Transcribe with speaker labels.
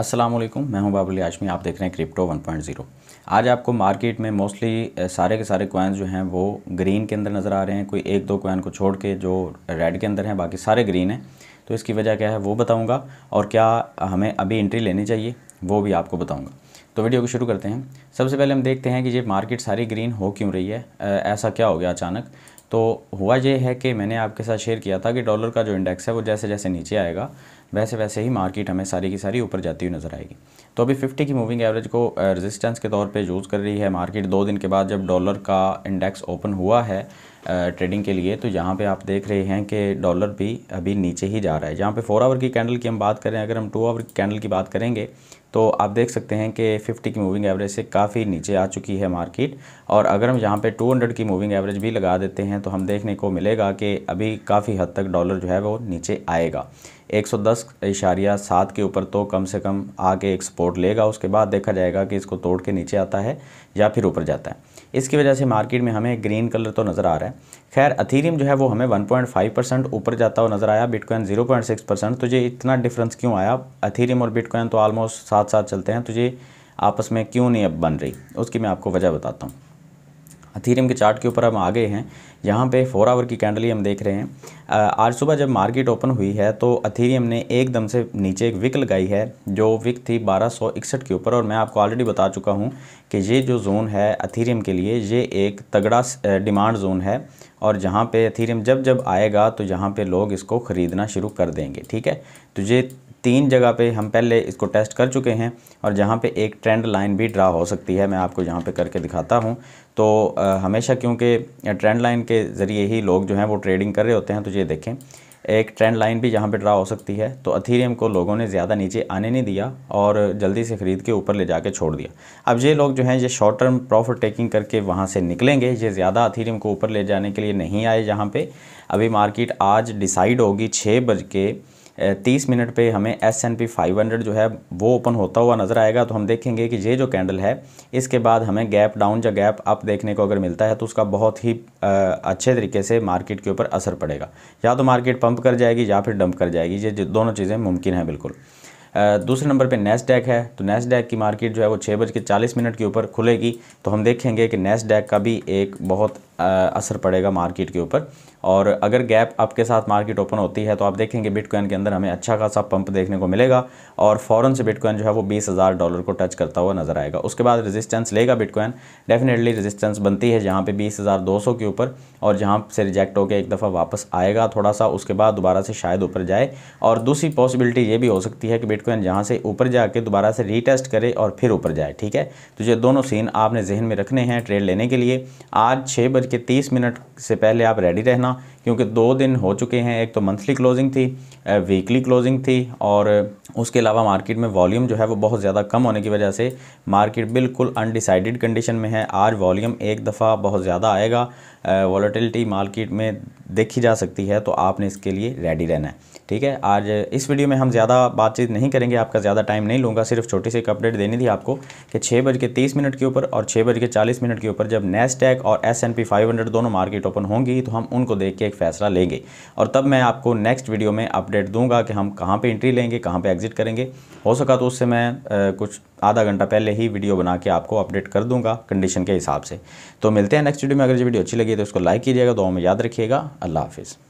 Speaker 1: असलम मैं हूं बाबुल आजमी आप देख रहे हैं क्रिप्टो 1.0 आज आपको मार्केट में मोस्टली सारे के सारे कोइंस जो हैं वो ग्रीन के अंदर नज़र आ रहे हैं कोई एक दो कोइन को छोड़ के जो रेड के अंदर हैं बाकी सारे ग्रीन हैं तो इसकी वजह क्या है वो बताऊँगा और क्या हमें अभी एंट्री लेनी चाहिए वो भी आपको बताऊँगा तो वीडियो को शुरू करते हैं सबसे पहले हम देखते हैं कि ये मार्केट सारी ग्रीन हो क्यों रही है ऐसा क्या हो गया अचानक तो हुआ ये है कि मैंने आपके साथ शेयर किया था कि डॉलर का जो इंडेक्स है वो जैसे जैसे नीचे आएगा वैसे वैसे ही मार्केट हमें सारी की सारी ऊपर जाती हुई नज़र आएगी तो अभी 50 की मूविंग एवरेज को रेजिस्टेंस के तौर पे यूज़ कर रही है मार्केट दो दिन के बाद जब डॉलर का इंडेक्स ओपन हुआ है ट्रेडिंग के लिए तो यहाँ पे आप देख रहे हैं कि डॉलर भी अभी नीचे ही जा रहा है जहाँ पे फोर आवर की कैंडल की हम बात करें अगर हम टू आवर की कैंडल की बात करेंगे तो आप देख सकते हैं कि के 50 की मूविंग एवरेज से काफ़ी नीचे आ चुकी है मार्केट और अगर हम यहाँ पे 200 की मूविंग एवरेज भी लगा देते हैं तो हम देखने को मिलेगा कि अभी काफ़ी हद तक डॉलर जो है वो नीचे आएगा दस इशारिया सात के ऊपर तो कम से कम आके एक सपोर्ट लेगा उसके बाद देखा जाएगा कि इसको तोड़ के नीचे आता है या फिर ऊपर जाता है इसकी वजह से मार्केट में हमें ग्रीन कलर तो नज़र आ रहा है खैर अथीरियम जो है वो हमें 1.5 परसेंट ऊपर जाता हुआ नज़र आया बिटकॉइन 0.6 परसेंट तो ये इतना डिफरेंस क्यों आया अथीरियम और बिटकॉइन तो ऑलमोस्ट साथ साथ चलते हैं तो ये आपस में क्यों नहीं अब बन रही उसकी मैं आपको वजह बताता हूँ थीरियम के चार्ट के ऊपर हम आ गए हैं यहाँ पे फोर आवर की कैंडली हम देख रहे हैं आज सुबह जब मार्केट ओपन हुई है तो अथीरियम ने एकदम से नीचे एक विक लगाई है जो विक थी बारह के ऊपर और मैं आपको ऑलरेडी बता चुका हूँ कि ये जो जोन है अथीरियम के लिए ये एक तगड़ा डिमांड जोन है और जहाँ पे अथीरियम जब जब आएगा तो यहाँ पे लोग इसको ख़रीदना शुरू कर देंगे ठीक है तो ये तीन जगह पे हम पहले इसको टेस्ट कर चुके हैं और जहाँ पे एक ट्रेंड लाइन भी ड्रा हो सकती है मैं आपको यहाँ पे करके दिखाता हूँ तो आ, हमेशा क्योंकि ट्रेंड लाइन के ज़रिए ही लोग जो हैं वो ट्रेडिंग कर रहे होते हैं तो ये देखें एक ट्रेंड लाइन भी यहाँ पे ड्रा हो सकती है तो अथीरियम को लोगों ने ज़्यादा नीचे आने नहीं दिया और जल्दी से ख़रीद के ऊपर ले जाके छोड़ दिया अब ये लोग जो हैं ये शॉर्ट टर्म प्रॉफिट टेकिंग करके वहाँ से निकलेंगे ये ज़्यादा अथीरियम को ऊपर ले जाने के लिए नहीं आए जहाँ पर अभी मार्केट आज डिसाइड होगी छः बज के तीस मिनट पे हमें S N P five hundred जो है वो ओपन होता हुआ नज़र आएगा तो हम देखेंगे कि ये जो कैंडल है इसके बाद हमें गैप डाउन या गैप अप देखने को अगर मिलता है तो उसका बहुत ही अच्छे तरीके से मार्केट के ऊपर असर पड़ेगा या तो मार्केट पंप कर जाएगी या फिर डंप कर जाएगी ये दोनों चीज़ें मुमकिन हैं बिल्कुल दूसरे नंबर पे नेस्डैक है तो नेस्डैक की मार्केट जो है वो छः बज के चालीस मिनट के ऊपर खुलेगी तो हम देखेंगे कि नेस्डैक का भी एक बहुत असर पड़ेगा मार्केट के ऊपर और अगर गैप आपके साथ मार्केट ओपन होती है तो आप देखेंगे बिटकॉइन के अंदर हमें अच्छा खासा पंप देखने को मिलेगा और फ़ौरन से बिटकॉइन जो है वो बीस हज़ार डॉलर को टच करता हुआ नज़र आएगा उसके बाद रेजिस्टेंस लेगा बिटकॉइन डेफिनेटली रेजिस्टेंस बनती है जहाँ पे बीस हज़ार दो सौ के ऊपर और जहाँ से रिजेक्ट होकर एक दफ़ा वापस आएगा थोड़ा सा उसके बाद दोबारा से शायद ऊपर जाए और दूसरी पॉसिबिलिटी ये भी हो सकती है कि बिटकॉइन जहाँ से ऊपर जाके दोबारा से रीटेस्ट करे और फिर ऊपर जाए ठीक है तो ये दोनों सीन आपने जहन में रखने हैं ट्रेड लेने के लिए आज छः बज के तीस मिनट से पहले आप रेडी रहना क्योंकि दो दिन हो चुके हैं एक तो मंथली क्लोजिंग थी वीकली क्लोजिंग थी और उसके अलावा मार्केट में वॉल्यूम जो है वो बहुत ज़्यादा कम होने की वजह से मार्केट बिल्कुल अनडिसाइडेड कंडीशन में है आज वॉल्यूम एक दफ़ा बहुत ज़्यादा आएगा वॉलीटिलिटी मार्केट में देखी जा सकती है तो आपने इसके लिए रेडी रहना है ठीक है आज इस वीडियो में हम ज़्यादा बातचीत नहीं करेंगे आपका ज़्यादा टाइम नहीं लूँगा सिर्फ छोटी सी एक अपडेट देनी थी आपको कि छः बज के तीस मिनट के ऊपर और छः बज के चालीस मिनट के ऊपर जब नेस्टैक और S N P five hundred दोनों मार्केट ओपन होंगी तो हम उनको देख के एक फैसला लेंगे और तब मैं आपको नेक्स्ट वीडियो में अपडेट दूंगा कि हम कहाँ पर एंट्री लेंगे कहाँ पर एग्ज़िट करेंगे हो सका तो उससे मैं कुछ आधा घंटा पहले ही वीडियो बना के आपको अपडेट कर दूंगा कंडीशन के हिसाब से तो मिलते हैं नेक्स्ट वीडियो में अगर ये वीडियो अच्छी लगी तो उसको लाइक कीजिएगा दो में याद रखिएगा अल्लाह हाफिज़